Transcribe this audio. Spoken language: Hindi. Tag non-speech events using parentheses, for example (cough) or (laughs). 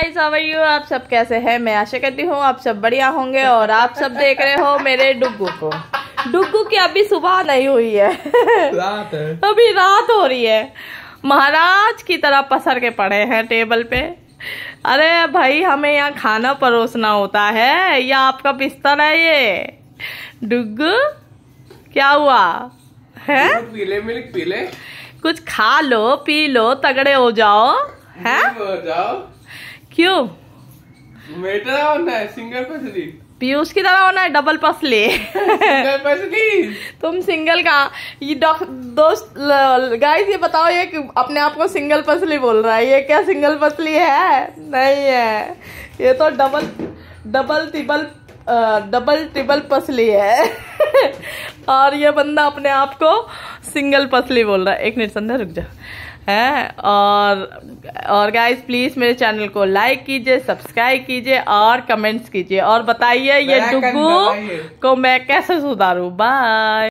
गाइस हाउ आर यू आप सब कैसे हैं मैं आशा करती हूँ आप सब बढ़िया होंगे और आप सब देख रहे हो मेरे डुग्गू को डुग्गू की अभी सुबह नहीं हुई है रात है अभी रात हो रही है महाराज की तरह पसर के पड़े हैं टेबल पे अरे भाई हमें यहाँ खाना परोसना होता है या आपका बिस्तर है ये डुग्गू क्या हुआ है पीले मिल्क पीले कुछ खा लो पी लो तगड़े हो जाओ है जाओ क्यों मेरा होना है सिंगल पसली पीयूष की तरह होना है डबल पसली सिंगल पसली तुम सिंगल का ये दोस्त गाइस ये बताओ ये अपने आप को सिंगल पसली बोल रहा है ये क्या सिंगल पसली है नहीं है ये तो double double triple double triple पसली है (laughs) और ये बंदा अपने आप को सिंगल पसली बोल रहा है एक मिनट संध्या रुक जा है और और गाइस प्लीज मेरे चैनल को लाइक कीजिए सब्सक्राइब कीजिए और कमेंट्स कीजिए और बताइए ये डुगू को मैं कैसे सुधारू बाय